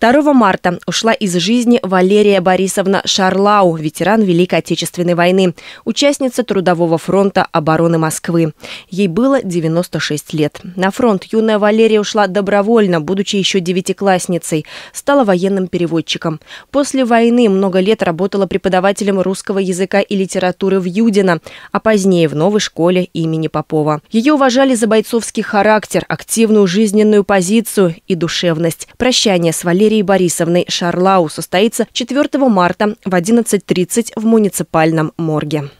2 марта ушла из жизни Валерия Борисовна Шарлау, ветеран Великой Отечественной войны, участница Трудового фронта обороны Москвы. Ей было 96 лет. На фронт юная Валерия ушла добровольно, будучи еще девятиклассницей. Стала военным переводчиком. После войны много лет работала преподавателем русского языка и литературы в Юдино, а позднее в новой школе имени Попова. Ее уважали за бойцовский характер, активную жизненную позицию и душевность. Прощание с Валерией Валерии Борисовной Шарлау состоится 4 марта в 11.30 в муниципальном морге.